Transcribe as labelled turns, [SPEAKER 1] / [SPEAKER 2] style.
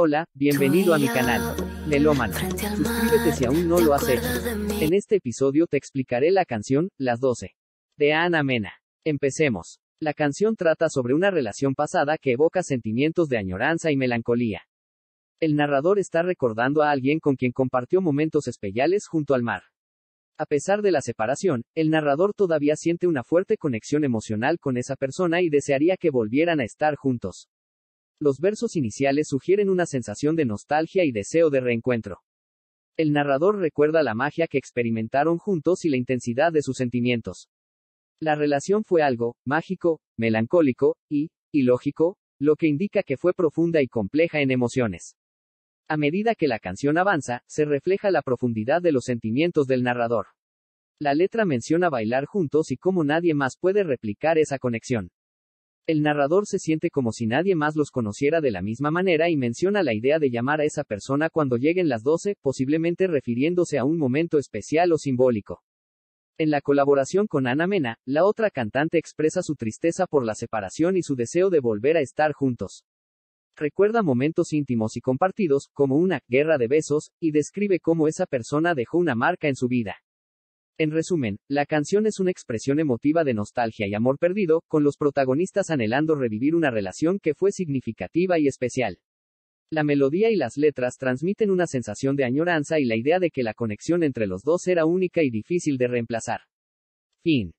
[SPEAKER 1] Hola, bienvenido a mi canal, Melómano. Suscríbete si aún no lo has hecho. En este episodio te explicaré la canción, Las 12, de Ana Mena. Empecemos. La canción trata sobre una relación pasada que evoca sentimientos de añoranza y melancolía. El narrador está recordando a alguien con quien compartió momentos especiales junto al mar. A pesar de la separación, el narrador todavía siente una fuerte conexión emocional con esa persona y desearía que volvieran a estar juntos. Los versos iniciales sugieren una sensación de nostalgia y deseo de reencuentro. El narrador recuerda la magia que experimentaron juntos y la intensidad de sus sentimientos. La relación fue algo mágico, melancólico y ilógico, lo que indica que fue profunda y compleja en emociones. A medida que la canción avanza, se refleja la profundidad de los sentimientos del narrador. La letra menciona bailar juntos y cómo nadie más puede replicar esa conexión. El narrador se siente como si nadie más los conociera de la misma manera y menciona la idea de llamar a esa persona cuando lleguen las 12, posiblemente refiriéndose a un momento especial o simbólico. En la colaboración con Ana Mena, la otra cantante expresa su tristeza por la separación y su deseo de volver a estar juntos. Recuerda momentos íntimos y compartidos, como una guerra de besos, y describe cómo esa persona dejó una marca en su vida. En resumen, la canción es una expresión emotiva de nostalgia y amor perdido, con los protagonistas anhelando revivir una relación que fue significativa y especial. La melodía y las letras transmiten una sensación de añoranza y la idea de que la conexión entre los dos era única y difícil de reemplazar. Fin.